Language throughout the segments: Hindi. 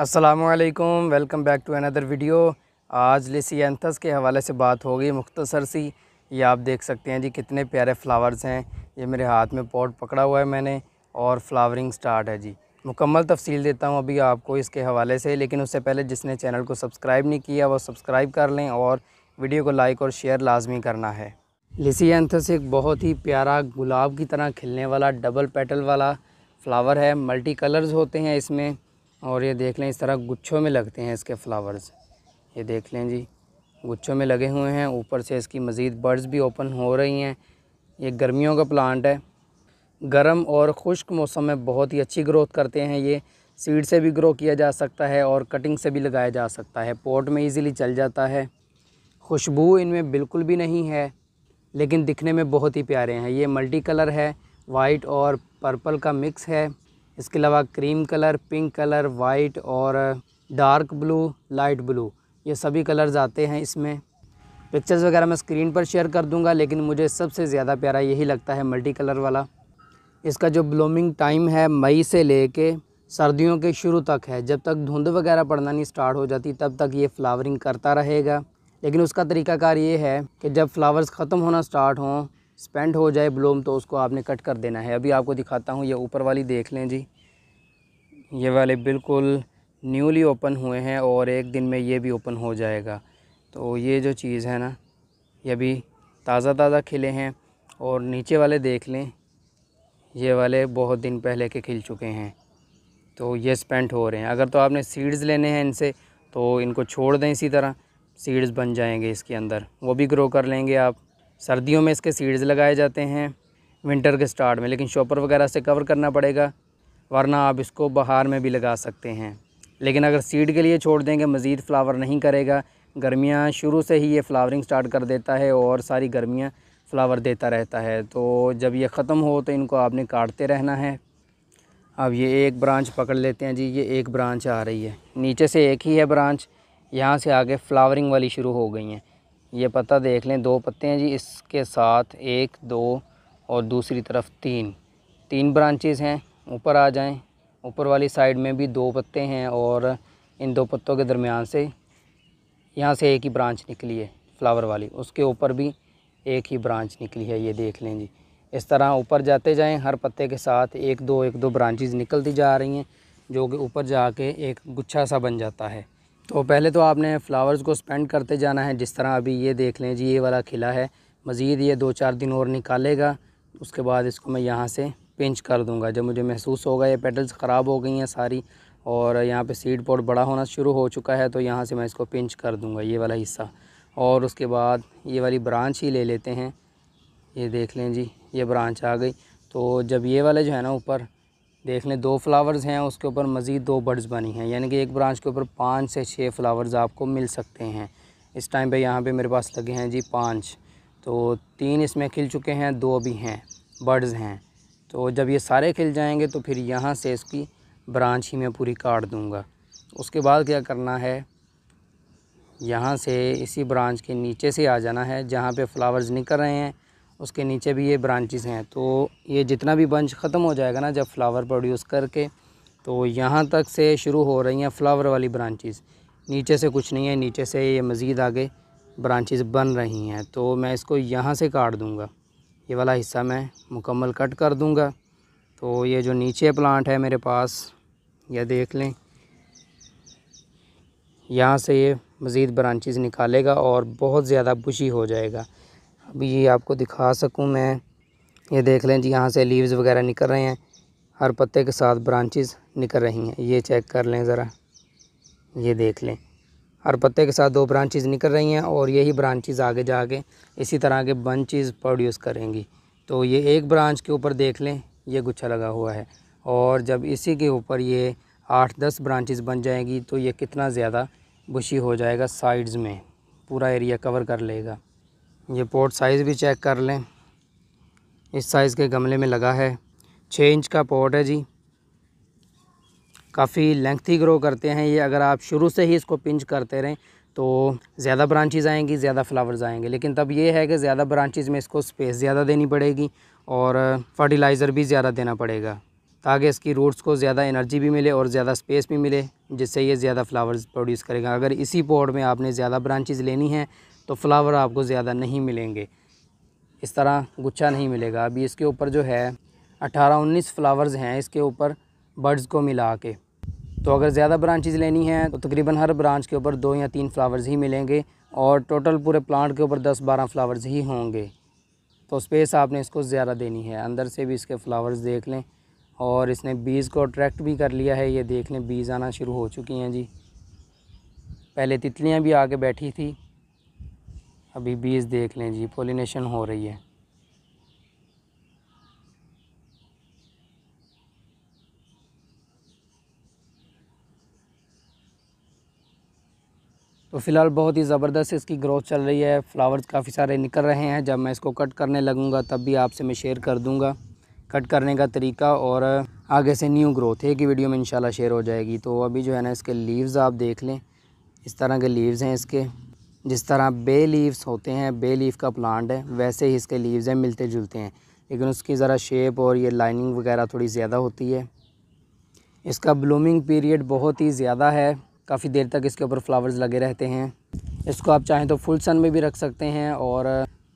असलकम welcome back to another video आज लेसीथस के हवाले से बात हो गई मुख्तसर सी ये आप देख सकते हैं जी कितने प्यारे फ्लावर्स हैं ये मेरे हाथ में पॉट पकड़ा हुआ है मैंने और फ्लावरिंग स्टार्ट है जी मुकम्मल तफसील देता हूँ अभी आपको इसके हवाले से लेकिन उससे पहले जिसने चैनल को सब्सक्राइब नहीं किया वो सब्सक्राइब कर लें और वीडियो को लाइक और शेयर लाजमी करना है एंथस एक बहुत ही प्यारा गुलाब की तरह खिलने वाला डबल पेटल वाला फ्लावर है मल्टी कलर्स होते हैं इसमें और ये देख लें इस तरह गुच्छों में लगते हैं इसके फ्लावर्स ये देख लें जी गुच्छों में लगे हुए हैं ऊपर से इसकी मज़ीद बर्ड्स भी ओपन हो रही हैं ये गर्मियों का प्लांट है गर्म और खुश्क मौसम में बहुत ही अच्छी ग्रोथ करते हैं ये सीड से भी ग्रो किया जा सकता है और कटिंग से भी लगाया जा सकता है पोर्ट में ईज़िली चल जाता है खुशबू इनमें बिल्कुल भी नहीं है लेकिन दिखने में बहुत ही प्यारे हैं ये मल्टी कलर है वाइट और पर्पल का मिक्स है इसके अलावा cream colour pink colour white और डार्क ब्लू लाइट ब्लू ये सभी कलर्स आते हैं इसमें पिक्चर्स वगैरह मैं स्क्रीन पर शेयर कर दूंगा लेकिन मुझे सबसे ज़्यादा प्यारा यही लगता है मल्टी कलर वाला इसका जो ब्लूमिंग टाइम है मई से ले कर सर्दियों के शुरू तक है जब तक धुंध वगैरह पड़ना नहीं स्टार्ट हो जाती तब तक ये फ्लावरिंग करता रहेगा लेकिन उसका तरीकाकार ये है कि जब फ्लावर्स ख़त्म होना स्टार्ट हों स्पेंड हो जाए ब्लूम तो उसको आपने कट कर देना है अभी आपको दिखाता हूँ ये ऊपर वाली देख लें जी ये वाले बिल्कुल न्यूली ओपन हुए हैं और एक दिन में ये भी ओपन हो जाएगा तो ये जो चीज़ है ना ये भी ताज़ा ताज़ा खिले हैं और नीचे वाले देख लें ये वाले बहुत दिन पहले के खिल चुके हैं तो ये स्पेंट हो रहे हैं अगर तो आपने सीड्स लेने हैं इनसे तो इनको छोड़ दें इसी तरह सीड्स बन जाएंगे इसके अंदर वो भी ग्रो कर लेंगे आप सर्दियों में इसके सीड्स लगाए जाते हैं विंटर के स्टार्ट में लेकिन शॉपर वगैरह से कवर करना पड़ेगा वरना आप इसको बाहर में भी लगा सकते हैं लेकिन अगर सीड के लिए छोड़ देंगे मज़ीद फ्लावर नहीं करेगा गर्मियाँ शुरू से ही ये फ्लावरिंग स्टार्ट कर देता है और सारी गर्मियाँ फ्लावर देता रहता है तो जब ये ख़त्म हो तो इनको आपने काटते रहना है अब ये एक ब्रांच पकड़ लेते हैं जी ये एक ब्रांच आ रही है नीचे से एक ही है ब्रांच यहाँ से आगे फ्लावरिंग वाली शुरू हो गई हैं ये पत्ता देख लें दो पत्ते हैं जी इसके साथ एक दो और दूसरी तरफ तीन तीन ब्रांचेस हैं ऊपर आ जाएं ऊपर वाली साइड में भी दो पत्ते हैं और इन दो पत्तों के दरमियान से यहाँ से एक ही ब्रांच निकली है फ्लावर वाली उसके ऊपर भी एक ही ब्रांच निकली है ये देख लें जी इस तरह ऊपर जाते जाएं हर पत्ते के साथ एक दो एक दो ब्रांचेस निकलती जा रही हैं जो कि ऊपर जाके एक गुच्छा सा बन जाता है तो पहले तो आपने फ़्लावर्स को स्पेंड करते जाना है जिस तरह अभी ये देख लें जी ये वाला खिला है मज़ीद ये दो चार दिन और निकालेगा उसके बाद इसको मैं यहाँ से पिंच कर दूँगा जब मुझे महसूस होगा ये पेटल्स ख़राब हो गई हैं सारी और यहाँ पे सीड पॉट बड़ा होना शुरू हो चुका है तो यहाँ से मैं इसको पिंच कर दूँगा ये वाला हिस्सा और उसके बाद ये वाली ब्रांच ही ले लेते हैं ये देख लें जी ये ब्रांच आ गई तो जब ये वाला जो है ना ऊपर देख लें दो फ्लावर्स हैं उसके ऊपर मज़ीद दो बर्ड्स बनी हैं यानी कि एक ब्रांच के ऊपर पाँच से छः फ्लावर्स आपको मिल सकते हैं इस टाइम पे यहाँ पे मेरे पास लगे हैं जी पाँच तो तीन इसमें खिल चुके हैं दो भी हैं बर्ड्स हैं तो जब ये सारे खिल जाएंगे तो फिर यहाँ से इसकी ब्रांच ही मैं पूरी काट दूँगा उसके बाद क्या करना है यहाँ से इसी ब्रांच के नीचे से आ जाना है जहाँ पे फ्लावर्स निकल रहे हैं उसके नीचे भी ये ब्रांचेस हैं तो ये जितना भी बंच ख़त्म हो जाएगा ना जब फ्लावर प्रोड्यूस करके तो यहाँ तक से शुरू हो रही हैं फ्लावर वाली ब्रांचेस नीचे से कुछ नहीं है नीचे से ये मज़ीद आगे ब्रांचेस बन रही हैं तो मैं इसको यहाँ से काट दूँगा ये वाला हिस्सा मैं मुकम्मल कट कर दूँगा तो ये जो नीचे प्लांट है मेरे पास यह देख लें यहाँ से ये मज़ीद ब्रांचेज़ निकालेगा और बहुत ज़्यादा बुशी हो जाएगा अभी ये आपको दिखा सकूँ मैं ये देख लें जी यहाँ से लीव्स वगैरह निकल रहे हैं हर पत्ते के साथ ब्रांचेस निकल रही हैं ये चेक कर लें ज़रा ये देख लें हर पत्ते के साथ दो ब्रांचेस निकल रही हैं और यही ब्रांचेस आगे जाके इसी तरह के बंचेस प्रोड्यूस करेंगी तो ये एक ब्रांच के ऊपर देख लें ये गुच्छा लगा हुआ है और जब इसी के ऊपर ये आठ दस ब्रांचेस बन जाएगी तो ये कितना ज़्यादा बुशी हो जाएगा साइड्स में पूरा एरिया कवर कर लेगा ये पॉट साइज़ भी चेक कर लें इस साइज़ के गमले में लगा है छः इंच का पॉट है जी काफ़ी लेंथी ग्रो करते हैं ये अगर आप शुरू से ही इसको पिंच करते रहें तो ज़्यादा ब्रांचेज आएंगी ज़्यादा फ्लावर्स आएंगे लेकिन तब ये है कि ज़्यादा ब्रांचेज में इसको स्पेस ज़्यादा देनी पड़ेगी और फर्टिलाइज़र भी ज़्यादा देना पड़ेगा ताकि इसकी रूट्स को ज़्यादा एनर्जी भी मिले और ज़्यादा स्पेस भी मिले जिससे ये ज़्यादा फ्लावर्स प्रोड्यूस करेगा अगर इसी पॉट में आपने ज़्यादा ब्रांचेज लेनी हैं तो फ्लावर आपको ज़्यादा नहीं मिलेंगे इस तरह गुच्छा नहीं मिलेगा अभी इसके ऊपर जो है अट्ठारह उन्नीस फ्लावर्स हैं इसके ऊपर बर्ड्स को मिला के तो अगर ज़्यादा ब्रांचेज़ लेनी है तो तकरीबन हर ब्रांच के ऊपर दो या तीन फ्लावर्स ही मिलेंगे और टोटल पूरे प्लांट के ऊपर दस बारह फ्लावर्स ही होंगे तो स्पेस आपने इसको ज़्यादा देनी है अंदर से भी इसके फ्लावर्स देख लें और इसने बीज को अट्रैक्ट भी कर लिया है ये देख लें बीज आना शुरू हो चुकी हैं जी पहले तितलियाँ भी आके बैठी थी अभी बीज देख लें जी पोलिनेशन हो रही है तो फ़िलहाल बहुत ही ज़बरदस्त इसकी ग्रोथ चल रही है फ्लावर्स काफ़ी सारे निकल रहे हैं जब मैं इसको कट करने लगूँगा तब भी आपसे मैं शेयर कर दूँगा कट करने का तरीका और आगे से न्यू ग्रोथ एक ही वीडियो में इंशाल्लाह शेयर हो जाएगी तो अभी जो है ना इसके लीव्स आप देख लें इस तरह के लीव्स हैं इसके जिस तरह बे लीव्स होते हैं बे लीव का प्लांट है वैसे ही इसके लीव्स हैं मिलते जुलते हैं लेकिन उसकी ज़रा शेप और ये लाइनिंग वगैरह थोड़ी ज़्यादा होती है इसका ब्लूमिंग पीरियड बहुत ही ज़्यादा है काफ़ी देर तक इसके ऊपर फ्लावर्स लगे रहते हैं इसको आप चाहें तो फुल सन में भी रख सकते हैं और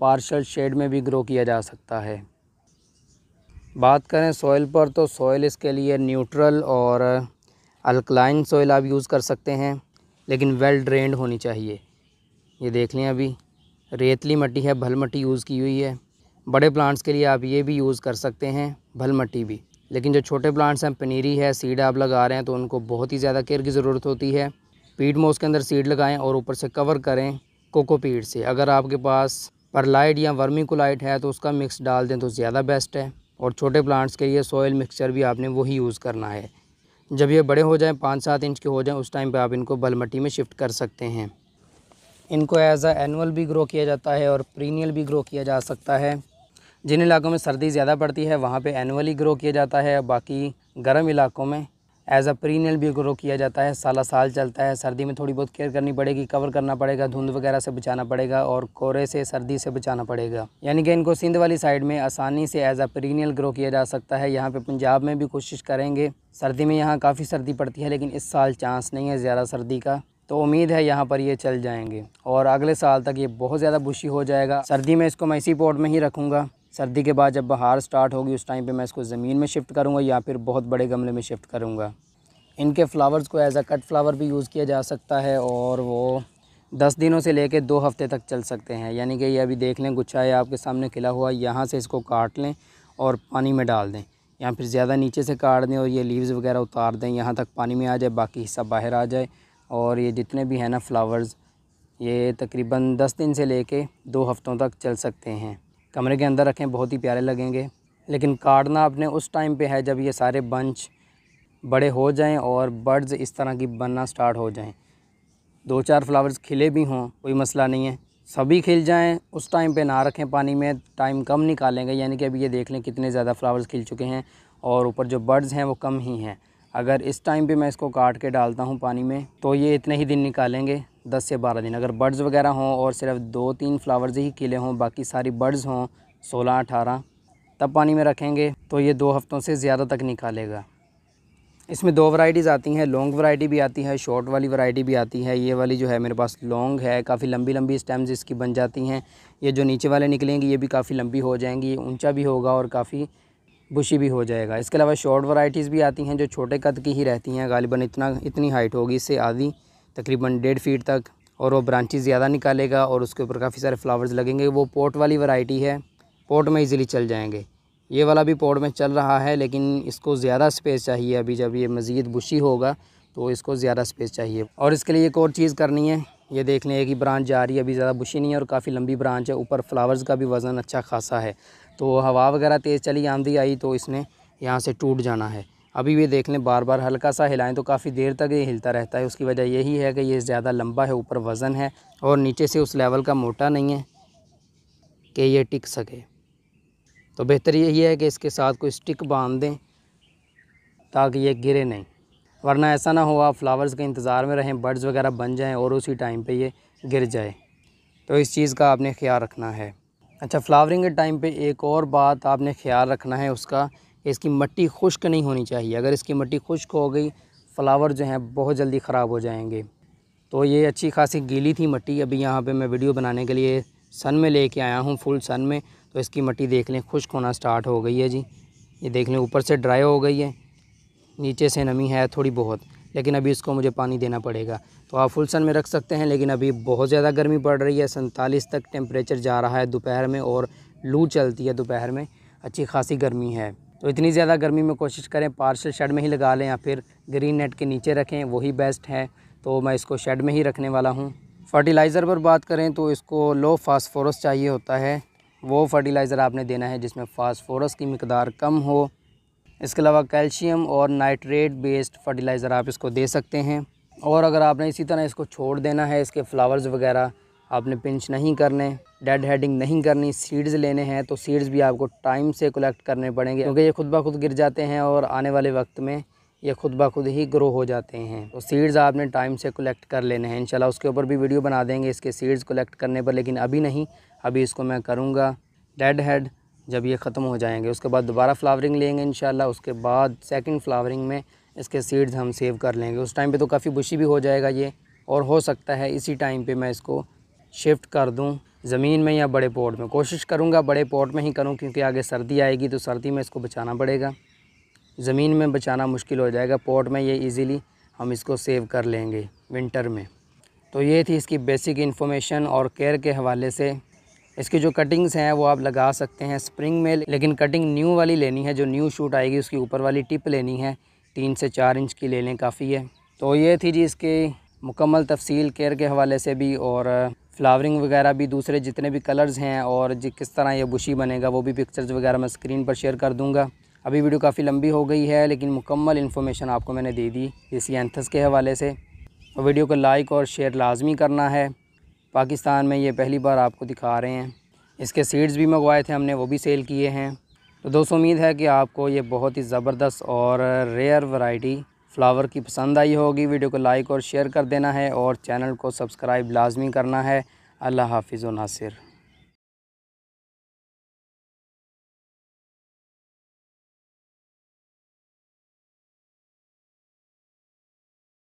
पार्शल शेड में भी ग्रो किया जा सकता है बात करें सॉइल पर तो सॉइल इसके लिए न्यूट्रल और अल्कलाइन सॉइल आप यूज़ कर सकते हैं लेकिन वेल ड्रेंड होनी चाहिए ये देख लें अभी रेतली मट्टी है भल मट्टी यूज़ की हुई है बड़े प्लांट्स के लिए आप ये भी यूज़ कर सकते हैं भल मट्टी भी लेकिन जो छोटे प्लांट्स हैं पनीरी है सीड आप लगा रहे हैं तो उनको बहुत ही ज़्यादा केयर की ज़रूरत होती है पीट मोस के अंदर सीड लगाएं और ऊपर से कवर करें कोको पीट से अगर आपके पास परलाइट या लाइट है तो उसका मिक्स डाल दें तो ज़्यादा बेस्ट है और छोटे प्लांट्स के लिए सॉयल मिक्सचर भी आपने वही यूज़ करना है जब ये बड़े हो जाएँ पाँच सात इंच के हो जाएँ उस टाइम पर आप इनको मट्टी में शिफ्ट कर सकते हैं इनको एज आ एनुअल भी ग्रो किया जाता है और प्रीनियल भी ग्रो किया जा सकता है जिन इलाकों में सर्दी ज़्यादा पड़ती है वहाँ पे एनुअली ग्रो किया जाता है बाकी गर्म इलाकों में एज अ प्रीनियल भी ग्रो किया जाता है साला साल चलता है सर्दी में थोड़ी बहुत केयर करनी पड़ेगी कवर करना पड़ेगा धुंध वगैरह से बचाना पड़ेगा और कोरे से सर्दी से बचाना पड़ेगा यानी कि इनको सिंध वाली साइड में आसानी से एज अ प्रीनियल ग्रो किया जा सकता है यहाँ पे पंजाब में भी कोशिश करेंगे सर्दी में यहाँ काफ़ी सर्दी पड़ती है लेकिन इस साल चांस नहीं है ज़्यादा सर्दी का तो उम्मीद है यहाँ पर ये चल जाएंगे और अगले साल तक ये बहुत ज़्यादा बुशी हो जाएगा सर्दी में इसको मैं इसी पॉट में ही रखूँगा सर्दी के बाद जब बहार स्टार्ट होगी उस टाइम पे मैं इसको ज़मीन में शिफ्ट करूँगा या फिर बहुत बड़े गमले में शिफ्ट करूँगा इनके फ्लावर्स को एज अ कट फ्लावर भी यूज़ किया जा सकता है और वो दस दिनों से लेके दो हफ्ते तक चल सकते हैं यानी कि ये अभी देख लें गुच्छा है आपके सामने खिला हुआ यहाँ से इसको काट लें और पानी में डाल दें या फिर ज़्यादा नीचे से काट दें और ये लीव्स वगैरह उतार दें यहाँ तक पानी में आ जाए बाकी हिस्सा बाहर आ जाए और ये जितने भी हैं ना फ्लावर्स ये तकरीबन दस दिन से ले कर दो हफ़्तों तक चल सकते हैं कमरे के अंदर रखें बहुत ही प्यारे लगेंगे लेकिन काटना आपने उस टाइम पे है जब ये सारे बंच बड़े हो जाएं और बर्ड्स इस तरह की बनना स्टार्ट हो जाएं दो चार फ्लावर्स खिले भी हों कोई मसला नहीं है सभी खिल जाएं उस टाइम पे ना रखें पानी में टाइम कम निकालेंगे यानी कि अभी ये देख लें कितने ज़्यादा फ्लावर्स खिल चुके हैं और ऊपर जो बर्ड्स हैं वो कम ही हैं अगर इस टाइम पे मैं इसको काट के डालता हूँ पानी में तो ये इतने ही दिन निकालेंगे दस से बारह दिन अगर बर्ड्स वगैरह हों और सिर्फ दो तीन फ्लावर्स ही किले हों बाकी सारी बर्ड्स हों सोलह अठारह तब पानी में रखेंगे तो ये दो हफ्तों से ज़्यादा तक निकालेगा इसमें दो वैरायटीज़ आती हैं लॉन्ग वैरायटी भी आती है शॉर्ट वाली वैरायटी भी आती है ये वाली जो है मेरे पास लॉन्ग है काफ़ी लंबी लंबी स्टेम्स इसकी बन जाती हैं ये जो नीचे वाले निकलेंगी ये भी काफ़ी लंबी हो जाएंगी ये ऊंचा भी होगा और काफ़ी बुशी भी हो जाएगा इसके अलावा शॉर्ट वराइटीज़ भी आती हैं जो छोटे कद की ही रहती हैं गालिबा इतना इतनी हाइट होगी इससे आधी तकरीबन डेढ़ फीट तक और वो ब्रांचेज ज़्यादा निकालेगा और उसके ऊपर काफ़ी सारे फ्लावर्स लगेंगे वो पोट वाली वैरायटी है पोट में इजीली चल जाएंगे ये वाला भी पोट में चल रहा है लेकिन इसको ज़्यादा स्पेस चाहिए अभी जब ये मज़ीद बुशी होगा तो इसको ज़्यादा स्पेस चाहिए और इसके लिए एक और चीज़ करनी है ये देख लें कि ब्रांच जा रही है अभी ज़्यादा बुशी नहीं है और काफ़ी लंबी ब्रांच है ऊपर फ्लावर्स का भी वज़न अच्छा खासा है तो हवा वगैरह तेज़ चली आंधी आई तो इसने यहाँ से टूट जाना है अभी भी देख लें बार बार हल्का सा हिलाएं तो काफ़ी देर तक ये हिलता रहता है उसकी वजह यही है कि ये ज़्यादा लंबा है ऊपर वज़न है और नीचे से उस लेवल का मोटा नहीं है कि ये टिक सके तो बेहतर यही है कि इसके साथ कोई स्टिक बांध दें ताकि ये गिरे नहीं वरना ऐसा ना हो आप फ्लावर्स के इंतज़ार में रहें बर्ड्स वगैरह बन जाएँ और उसी टाइम पर ये गिर जाए तो इस चीज़ का आपने ख्याल रखना है अच्छा फ्लावरिंग के टाइम पे एक और बात आपने ख्याल रखना है उसका इसकी मिट्टी खुश्क नहीं होनी चाहिए अगर इसकी मट्टी खुश्क हो गई फ्लावर जो हैं बहुत जल्दी ख़राब हो जाएंगे तो ये अच्छी खासी गीली थी मिट्टी अभी यहाँ पे मैं वीडियो बनाने के लिए सन में लेके आया हूँ फुल सन में तो इसकी मिट्टी देख लें खुश्क होना स्टार्ट हो गई है जी ये देख लें ऊपर से ड्राई हो गई है नीचे से नमी है थोड़ी बहुत लेकिन अभी इसको मुझे पानी देना पड़ेगा तो आप फुल सन में रख सकते हैं लेकिन अभी बहुत ज़्यादा गर्मी पड़ रही है सैंतालीस तक टेम्परेचर जा रहा है दोपहर में और लू चलती है दोपहर में अच्छी खासी गर्मी है तो इतनी ज़्यादा गर्मी में कोशिश करें पार्सल शेड में ही लगा लें या फिर ग्रीन नेट के नीचे रखें वही बेस्ट है तो मैं इसको शेड में ही रखने वाला हूँ फर्टिलाइज़र पर बात करें तो इसको लो फास्फोरस चाहिए होता है वो फर्टिलाइज़र आपने देना है जिसमें फास्फोरस की मकदार कम हो इसके अलावा कैल्शियम और नाइट्रेट बेस्ड फर्टिलाइज़र आप इसको दे सकते हैं और अगर आपने इसी तरह इसको छोड़ देना है इसके फ्लावर्स वगैरह आपने पिंच नहीं करने डेड हेडिंग नहीं करनी सीड्स लेने हैं तो सीड्स भी आपको टाइम से कलेक्ट करने पड़ेंगे क्योंकि ये खुद ब खुद गिर जाते हैं और आने वाले वक्त में ये खुद ब खुद ही ग्रो हो जाते हैं तो सीड्स आपने टाइम से कलेक्ट कर लेने हैं इंशाल्लाह उसके ऊपर भी वीडियो बना देंगे इसके सीड्स कलेक्ट करने पर लेकिन अभी नहीं अभी इसको मैं करूँगा डेड हेड जब ये ख़त्म हो जाएंगे उसके बाद दोबारा फ्लावरिंग लेंगे इन उसके बाद सेकेंड फ्लावरिंग में इसके सीड्स हम सेव कर लेंगे उस टाइम पे तो काफ़ी बुशी भी हो जाएगा ये और हो सकता है इसी टाइम पे मैं इसको शिफ्ट कर दूं ज़मीन में या बड़े पॉट में कोशिश करूंगा बड़े पॉट में ही करूं क्योंकि आगे सर्दी आएगी तो सर्दी में इसको बचाना पड़ेगा ज़मीन में बचाना मुश्किल हो जाएगा पॉट में ये ईज़िली हम इसको सेव कर लेंगे विंटर में तो ये थी इसकी बेसिक इन्फॉर्मेशन और केयर के हवाले से इसकी जो कटिंग्स हैं वो आप लगा सकते हैं स्प्रिंग में लेकिन कटिंग न्यू वाली लेनी है जो न्यू शूट आएगी उसकी ऊपर वाली टिप लेनी है तीन से चार इंच की ले लें काफ़ी है तो ये थी जी इसकी मुकम्मल तफसील केयर के हवाले से भी और फ्लावरिंग uh, वगैरह भी दूसरे जितने भी कलर्स हैं और जी किस तरह ये बुशी बनेगा वो भी पिक्चर्स वगैरह मैं स्क्रीन पर शेयर कर दूँगा अभी वीडियो काफ़ी लंबी हो गई है लेकिन मुकम्मल इन्फॉर्मेशन आपको मैंने दे दी इसी एंथस के हवाले से वीडियो तो को लाइक और शेयर लाजमी करना है पाकिस्तान में ये पहली बार आपको दिखा रहे हैं इसके सीड्स भी मंगवाए थे हमने वो भी सेल किए हैं तो दोस्तों उम्मीद है कि आपको ये बहुत ही ज़बरदस्त और रेयर वैरायटी फ्लावर की पसंद आई होगी वीडियो को लाइक और शेयर कर देना है और चैनल को सब्सक्राइब लाजमी करना है अल्लाह हाफिज़ नासिर